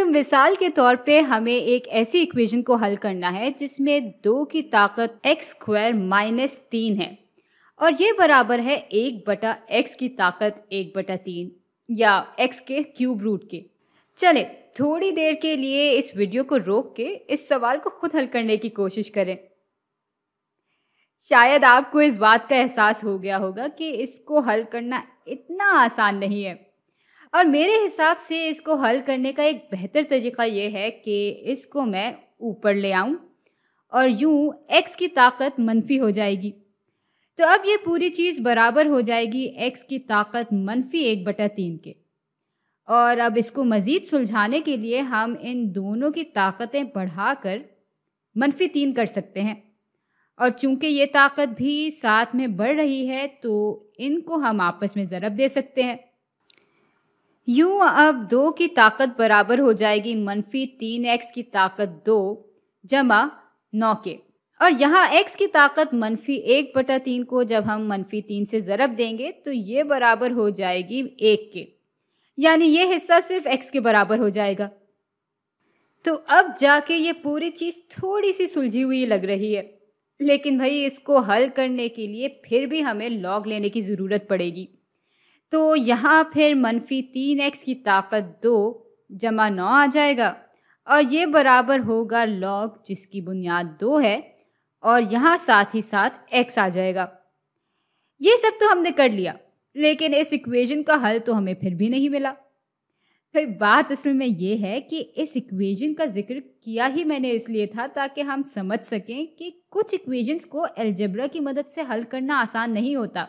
तो मिसाल के तौर पे हमें एक ऐसी इक्वेशन को हल करना है जिसमें दो की ताकत एक्स स्क्वायर माइनस तीन है और ये बराबर है एक बटा एक्स की ताकत एक बटा तीन या एक्स के क्यूब रूट के चले थोड़ी देर के लिए इस वीडियो को रोक के इस सवाल को खुद हल करने की कोशिश करें शायद आपको इस बात का एहसास हो गया होगा कि इसको हल करना इतना आसान नहीं है और मेरे हिसाब से इसको हल करने का एक बेहतर तरीका ये है कि इसको मैं ऊपर ले आऊँ और यूँ एक्स की ताकत मनफी हो जाएगी तो अब ये पूरी चीज़ बराबर हो जाएगी एक्स की ताकत मनफी एक बटा तीन के और अब इसको मज़ीद सुलझाने के लिए हम इन दोनों की ताकतें बढ़ा कर मनफी तीन कर सकते हैं और चूंकि ये ताकत भी साथ में बढ़ रही है तो इनको हम आपस में ज़रब दे सकते हैं यूं अब दो की ताकत बराबर हो जाएगी मनफी तीन एक्स की ताकत दो जमा नौ के और यहाँ x की ताकत मनफी एक बटा तीन को जब हम मनफी तीन से ज़रब देंगे तो ये बराबर हो जाएगी एक के यानी ये हिस्सा सिर्फ x के बराबर हो जाएगा तो अब जाके ये पूरी चीज़ थोड़ी सी सुलझी हुई लग रही है लेकिन भाई इसको हल करने के लिए फिर भी हमें लॉग लेने की ज़रूरत पड़ेगी तो यहाँ फिर मनफी तीन एक्स की ताकत दो जमा नौ आ जाएगा और ये बराबर होगा लॉग जिसकी बुनियाद दो है और यहाँ साथ ही साथ एक्स आ जाएगा ये सब तो हमने कर लिया लेकिन इस इक्वेशन का हल तो हमें फिर भी नहीं मिला फिर बात असल में ये है कि इस इक्वेशन का जिक्र किया ही मैंने इसलिए था ताकि हम समझ सकें कि कुछ इक्वेशंस को एल्जेब्रा की मदद से हल करना आसान नहीं होता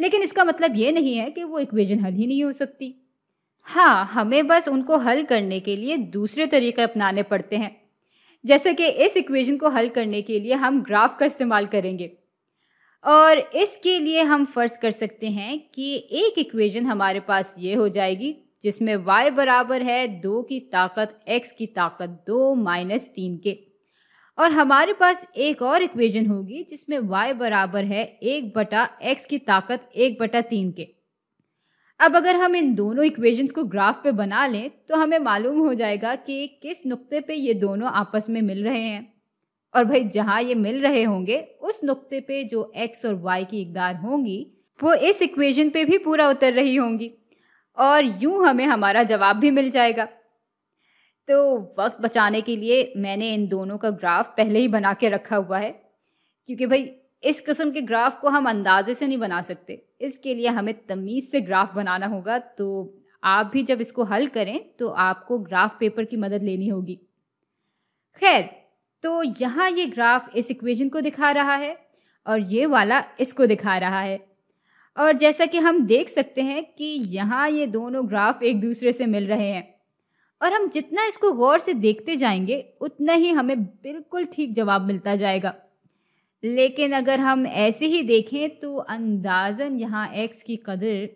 लेकिन इसका मतलब ये नहीं है कि वो इक्वेजन हल ही नहीं हो सकती हाँ हमें बस उनको हल करने के लिए दूसरे तरीके अपनाने पड़ते हैं जैसे कि इस इक्वेजन को हल करने के लिए हम ग्राफ का इस्तेमाल करेंगे और इसके लिए हम फ़र्ज़ कर सकते हैं कि एक इक्वेजन हमारे पास ये हो जाएगी जिसमें y बराबर है दो की ताकत x की ताकत दो माइनस तीन के और हमारे पास एक और इक्वेशन होगी जिसमें y बराबर है एक बटा एक्स की ताकत एक बटा तीन के अब अगर हम इन दोनों इक्वेशंस को ग्राफ पे बना लें तो हमें मालूम हो जाएगा कि किस नुक्ते पे ये दोनों आपस में मिल रहे हैं और भाई जहाँ ये मिल रहे होंगे उस नुक्ते पे जो x और y की इकदार होंगी वो इस इक्वेशन पे भी पूरा उतर रही होंगी और यूं हमें हमारा जवाब भी मिल जाएगा तो वक्त बचाने के लिए मैंने इन दोनों का ग्राफ पहले ही बना के रखा हुआ है क्योंकि भाई इस किस्म के ग्राफ को हम अंदाजे से नहीं बना सकते इसके लिए हमें तमीज़ से ग्राफ बनाना होगा तो आप भी जब इसको हल करें तो आपको ग्राफ पेपर की मदद लेनी होगी खैर तो यहाँ ये ग्राफ इस इक्वेशन को दिखा रहा है और ये वाला इसको दिखा रहा है और जैसा कि हम देख सकते हैं कि यहाँ ये दोनों ग्राफ एक दूसरे से मिल रहे हैं और हम जितना इसको गौर से देखते जाएंगे उतना ही हमें बिल्कुल ठीक जवाब मिलता जाएगा लेकिन अगर हम ऐसे ही देखें तो अंदाज़न यहाँ एक्स की कदर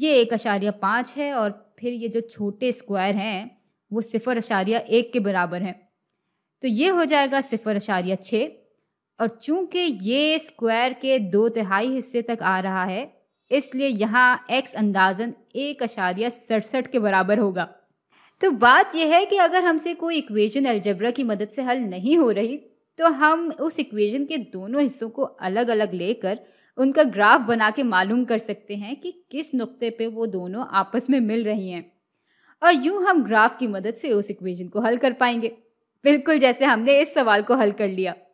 ये एक अशारिया पाँच है और फिर ये जो छोटे स्क्वायर हैं वो सिफर अशारिया एक के बराबर हैं तो ये हो जाएगा सिफर अशारिया छः और चूंकि ये स्क्वायर के दो तिहाई हिस्से तक आ रहा है इसलिए यहाँ एक्स अंदाजन एक अशारिया सड़सठ के बराबर होगा तो बात यह है कि अगर हमसे कोई इक्वेशन एल्जेब्रा की मदद से हल नहीं हो रही तो हम उस इक्वेशन के दोनों हिस्सों को अलग अलग लेकर उनका ग्राफ बना के मालूम कर सकते हैं कि किस नुक्ते पे वो दोनों आपस में मिल रही हैं और यूँ हम ग्राफ की मदद से उस इक्वेशन को हल कर पाएंगे बिल्कुल जैसे हमने इस सवाल को हल कर लिया